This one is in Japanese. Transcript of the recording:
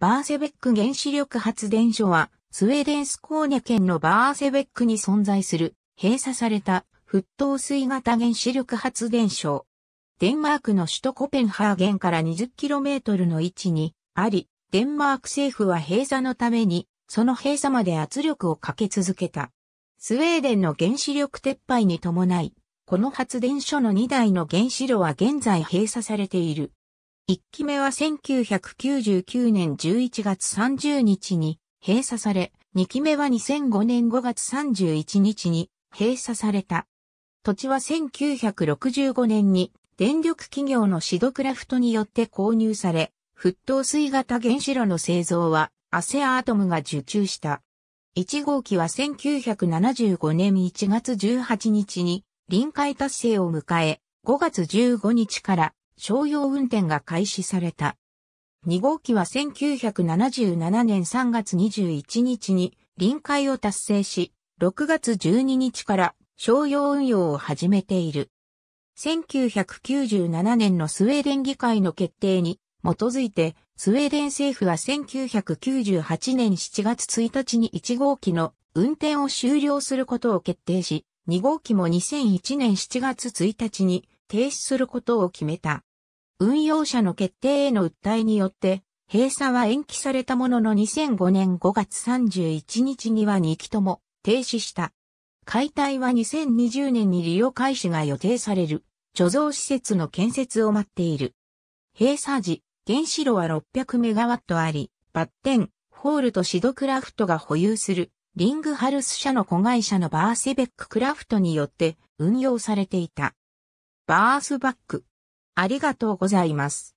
バーセベック原子力発電所は、スウェーデンスコーネ県のバーセベックに存在する、閉鎖された、沸騰水型原子力発電所。デンマークの首都コペンハーゲンから 20km の位置にあり、デンマーク政府は閉鎖のために、その閉鎖まで圧力をかけ続けた。スウェーデンの原子力撤廃に伴い、この発電所の2台の原子炉は現在閉鎖されている。1期目は1999年11月30日に閉鎖され、2期目は2005年5月31日に閉鎖された。土地は1965年に電力企業のシドクラフトによって購入され、沸騰水型原子炉の製造はアセアアトムが受注した。1号機は1975年1月18日に臨界達成を迎え、5月15日から商用運転が開始された。2号機は1977年3月21日に臨海を達成し、6月12日から商用運用を始めている。1997年のスウェーデン議会の決定に基づいて、スウェーデン政府は1998年7月1日に1号機の運転を終了することを決定し、2号機も2001年7月1日に停止することを決めた。運用者の決定への訴えによって、閉鎖は延期されたものの2005年5月31日には2機とも停止した。解体は2020年に利用開始が予定される貯蔵施設の建設を待っている。閉鎖時、原子炉は600メガワットあり、バッテン、ホールとシドクラフトが保有するリングハルス社の子会社のバーセベッククラフトによって運用されていた。バースバック。ありがとうございます。